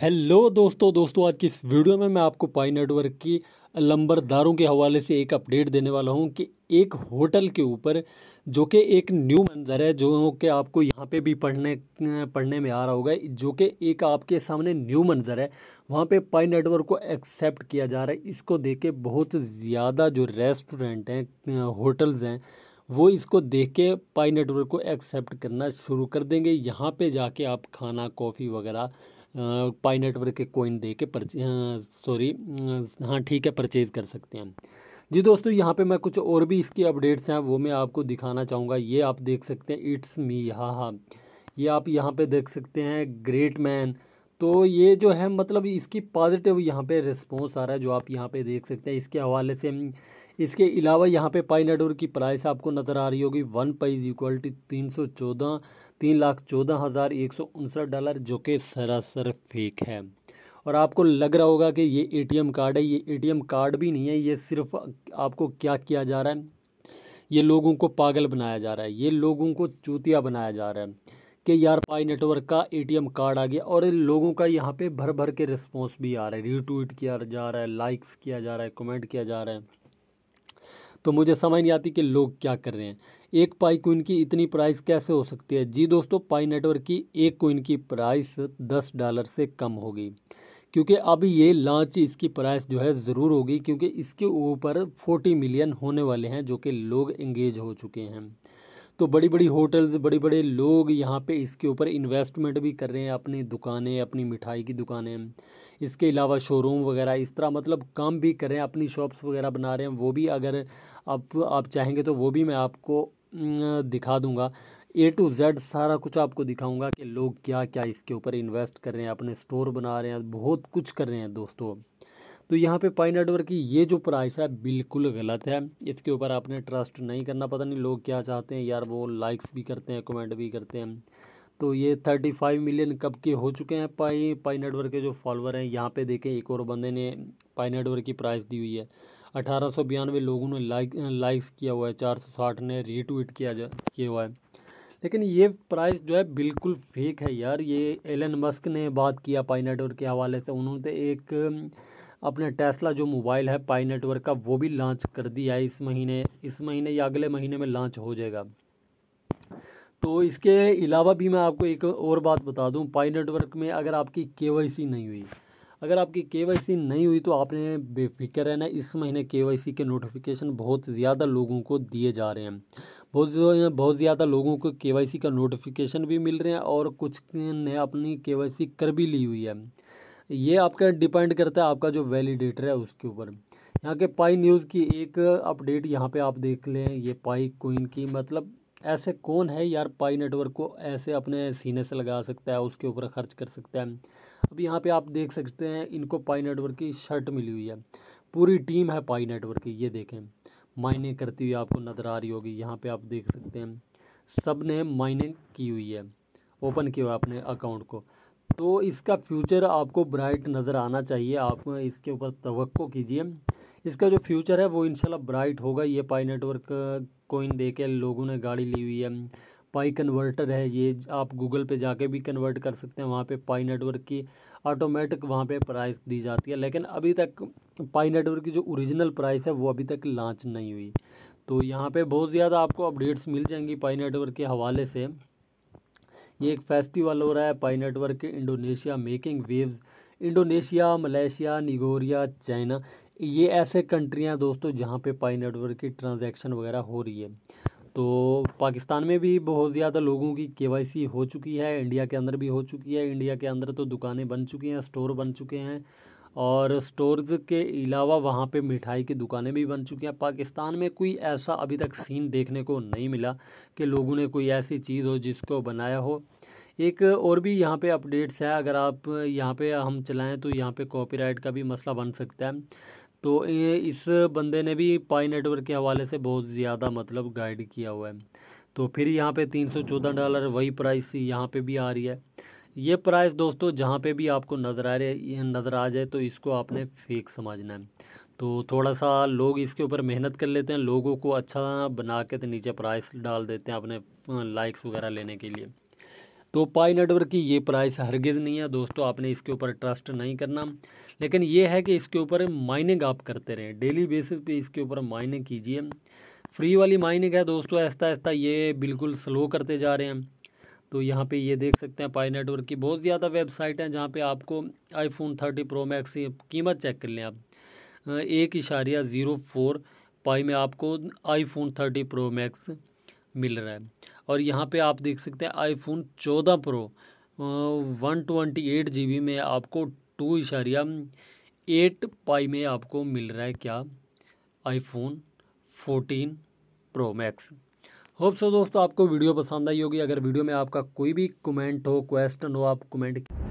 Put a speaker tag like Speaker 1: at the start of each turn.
Speaker 1: hello दोस्तों दोस्तों आज की इस वीडियो में मैं आपको पाई नेटवर्क की लंबरदारों के हवाले से एक अपडेट देने वाला हूं कि एक होटल के ऊपर जो कि एक न्यू मंजर है जो कि आपको यहां पे भी पढ़ने पढ़ने में आ रहा होगा जो कि एक आपके सामने न्यू मंजर है वहां पे पाई नेटवर्क को एक्सेप्ट किया जा रहा है इसको देख के बहुत ज़्यादा जो रेस्टोरेंट हैं होटल्स हैं वो इसको देख के पाई नेटवर्क को एक्सेप्ट करना शुरू कर देंगे यहाँ पे जाके आप खाना कॉफ़ी वगैरह पाई नेटवर्क के कोइन दे के सॉरी हाँ ठीक है परचेज़ कर सकते हैं जी दोस्तों यहाँ पे मैं कुछ और भी इसकी अपडेट्स हैं वो मैं आपको दिखाना चाहूँगा ये आप देख सकते हैं इट्स मी हा हा ये आप यहाँ पे देख सकते हैं ग्रेट मैन तो ये जो है मतलब इसकी पॉजिटिव यहाँ पे रिस्पॉन्स आ रहा है जो आप यहाँ पे देख सकते हैं इसके हवाले से इसके अलावा यहाँ पे पाई नेटवर्क की प्राइस आपको नज़र आ रही होगी one pi is equal to तीन सौ चौदह तीन लाख चौदह हज़ार एक सौ उनसठ डॉलर जो कि सरासर फेक है और आपको लग रहा होगा कि ये एटीएम कार्ड है ये एटीएम कार्ड भी नहीं है ये सिर्फ आपको क्या किया जा रहा है ये लोगों को पागल बनाया जा रहा है ये लोगों को चूतिया बनाया जा रहा है कि यार पाई नेटवर्क का एटीएम कार्ड आ गया और लोगों का यहाँ पे भर भर के रिस्पॉन्स भी आ रहा है रीट्वीट किया जा रहा है लाइक्स किया जा रहा है कमेंट किया जा रहा है तो मुझे समझ नहीं आती कि लोग क्या कर रहे हैं एक पाई कोइन की इतनी प्राइस कैसे हो सकती है जी दोस्तों पाई नेटवर्क की एक कोइन की प्राइस दस डॉलर से कम होगी क्योंकि अब ये लॉन्च इसकी प्राइस जो है ज़रूर होगी क्योंकि इसके ऊपर फोर्टी मिलियन होने वाले हैं जो कि लोग एंगेज हो चुके हैं तो बड़ी बड़ी होटल्स बड़े बड़े लोग यहाँ पे इसके ऊपर इन्वेस्टमेंट भी कर रहे हैं अपनी दुकानें अपनी मिठाई की दुकानें इसके अलावा शोरूम वगैरह इस तरह मतलब काम भी कर रहे हैं अपनी शॉप्स वगैरह बना रहे हैं वो भी अगर आप आप चाहेंगे तो वो भी मैं आपको दिखा दूँगा ए टू जेड सारा कुछ आपको दिखाऊंगा कि लोग क्या क्या इसके ऊपर इन्वेस्ट कर रहे हैं अपने स्टोर बना रहे हैं बहुत कुछ कर रहे हैं दोस्तों तो यहाँ पे पाई नेटवर्क की ये जो प्राइस है बिल्कुल गलत है इसके ऊपर आपने ट्रस्ट नहीं करना पता नहीं लोग क्या चाहते हैं यार वो लाइक्स भी करते हैं कमेंट भी करते हैं तो ये थर्टी फाइव मिलियन कब के हो चुके हैं पाई पाई नेटवर्क के जो फॉलोअर हैं यहाँ पे देखें एक और बंदे ने पाई नेटवर्क की प्राइस दी हुई है अठारह सौ बयानवे लोगों ने लाइक लाइक्स किया हुआ है चार सौ साठ ने रीट्वीट किया जा किया हुआ है लेकिन ये प्राइस जो है बिल्कुल फेक है यार ये एलन मस्क ने बात किया पाई नेटवर्क के हवाले से उन्होंने तो एक अपने टेस्ला जो मोबाइल है पाई नेटवर्क का वो भी लॉन्च कर दिया है इस महीने इस महीने या अगले महीने में लॉन्च हो जाएगा तो इसके अलावा भी मैं आपको एक और बात बता दूं पाई नेटवर्क में अगर आपकी के नहीं हुई अगर आपकी के नहीं हुई तो आपने बेफिक्र रहना इस महीने के के नोटिफिकेशन बहुत ज़्यादा लोगों को दिए जा रहे हैं बहुत बहुत ज़्यादा लोगों को के का नोटिफिकेशन भी मिल रहे हैं और कुछ ने अपनी के कर भी ली हुई है ये आपके डिपेंड करता है आपका जो वैलिडेटर है उसके ऊपर यहाँ के पाई न्यूज़ की एक अपडेट यहाँ पे आप देख लें ये पाई कोइन की मतलब ऐसे कौन है यार पाई नेटवर्क को ऐसे अपने सीने से लगा सकता है उसके ऊपर खर्च कर सकता है अब यहाँ पे आप देख सकते हैं इनको पाई नेटवर्क की शर्ट मिली हुई है पूरी टीम है पाई नेटवर्क की ये देखें माइनिंग करती हुई आपको नज़र आ रही होगी यहाँ पर आप देख सकते हैं सब ने माइनिंग की हुई है ओपन किया अपने अकाउंट को तो इसका फ्यूचर आपको ब्राइट नज़र आना चाहिए आप इसके ऊपर तो कीजिए इसका जो फ्यूचर है वो इनशाला ब्राइट होगा ये पाई नेटवर्क कोइन दे के लोगों ने गाड़ी ली हुई है पाई कन्वर्टर है ये आप गूगल पे जाके भी कन्वर्ट कर सकते हैं वहाँ पे पाई नेटवर्क की ऑटोमेटिक वहाँ पे प्राइस दी जाती है लेकिन अभी तक पाई नेटवर्क की जो ओरिजिनल प्राइस है वो अभी तक लॉन्च नहीं हुई तो यहाँ पे बहुत ज़्यादा आपको अपडेट्स मिल जाएंगी पाई नेटवर्क के हवाले से ये एक फेस्टिवल हो रहा है पाई नेटवर्क के Indonesia making waves Indonesia Malaysia Nigeria China ये ऐसे कंट्रियाँ हैं दोस्तों जहाँ पे पाई नेटवर्क की ट्रांजैक्शन वगैरह हो रही है तो पाकिस्तान में भी बहुत ज़्यादा लोगों की के हो चुकी है इंडिया के अंदर भी हो चुकी है इंडिया के अंदर तो दुकानें बन चुकी हैं स्टोर बन चुके हैं और स्टोर्स के अलावा वहाँ पे मिठाई की दुकानें भी बन चुकी हैं पाकिस्तान में कोई ऐसा अभी तक सीन देखने को नहीं मिला कि लोगों ने कोई ऐसी चीज़ हो जिसको बनाया हो एक और भी यहाँ पे अपडेट्स है अगर आप यहाँ पे हम चलाएं तो यहाँ पे कॉपीराइट का भी मसला बन सकता है तो इस बंदे ने भी पाई नेटवर्क के हवाले से बहुत ज़्यादा मतलब गाइड किया हुआ है तो फिर यहाँ पे 314 डॉलर वही प्राइस यहाँ पे भी आ रही है ये प्राइस दोस्तों जहाँ पे भी आपको नज़र आ रहे नज़र आ जाए तो इसको आपने फेक समझना है तो थोड़ा सा लोग इसके ऊपर मेहनत कर लेते हैं लोगों को अच्छा बना के तो नीचे प्राइस डाल देते हैं अपने लाइक्स वगैरह लेने के लिए तो पाई नेटवर्क की ये प्राइस हरगिज़ नहीं है दोस्तों आपने इसके ऊपर ट्रस्ट नहीं करना लेकिन ये है कि इसके ऊपर माइनिंग आप करते रहें डेली बेसिस पे इसके ऊपर माइनिंग कीजिए फ्री वाली माइनिंग है दोस्तों ऐसा ऐसा ये बिल्कुल स्लो करते जा रहे हैं तो यहाँ पे ये देख सकते हैं पाई नेटवर्क की बहुत ज़्यादा वेबसाइट हैं जहाँ पे आपको आईफोन थर्टी प्रो मैक्स की कीमत चेक कर लें आप एक इशारिया ज़ीरो फोर पाई में आपको आईफोन थर्टी प्रो मैक्स मिल रहा है और यहाँ पे आप देख सकते हैं आईफोन चौदह pro one twenty eight G B में आपको टू इशारिया एट पाई में आपको मिल रहा है क्या iPhone fourteen pro max hope so दोस्तों आपको वीडियो पसंद आई होगी अगर वीडियो में आपका कोई भी कमेंट हो क्वेश्चन हो आप कमेंट